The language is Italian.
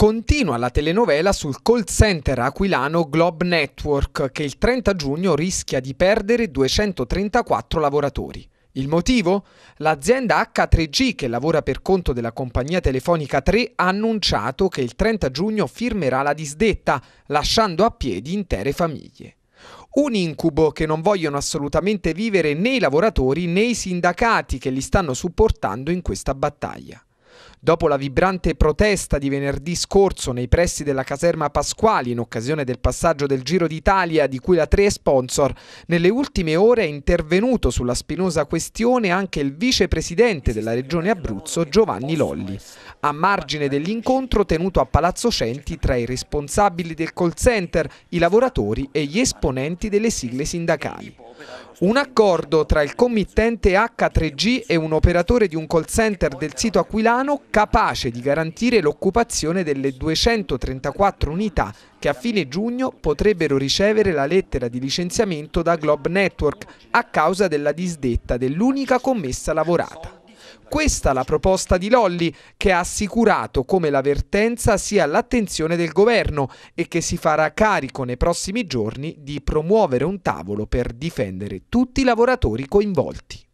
Continua la telenovela sul call center aquilano Globe Network che il 30 giugno rischia di perdere 234 lavoratori. Il motivo? L'azienda H3G che lavora per conto della compagnia telefonica 3 ha annunciato che il 30 giugno firmerà la disdetta, lasciando a piedi intere famiglie. Un incubo che non vogliono assolutamente vivere né i lavoratori né i sindacati che li stanno supportando in questa battaglia. Dopo la vibrante protesta di venerdì scorso nei pressi della caserma Pasquali in occasione del passaggio del Giro d'Italia di cui la 3 è sponsor, nelle ultime ore è intervenuto sulla spinosa questione anche il vicepresidente della regione Abruzzo Giovanni Lolli. A margine dell'incontro tenuto a Palazzo Centi tra i responsabili del call center, i lavoratori e gli esponenti delle sigle sindacali. Un accordo tra il committente H3G e un operatore di un call center del sito aquilano capace di garantire l'occupazione delle 234 unità che a fine giugno potrebbero ricevere la lettera di licenziamento da Globe Network a causa della disdetta dell'unica commessa lavorata. Questa la proposta di Lolli, che ha assicurato come l'avvertenza sia all'attenzione del governo e che si farà carico nei prossimi giorni di promuovere un tavolo per difendere tutti i lavoratori coinvolti.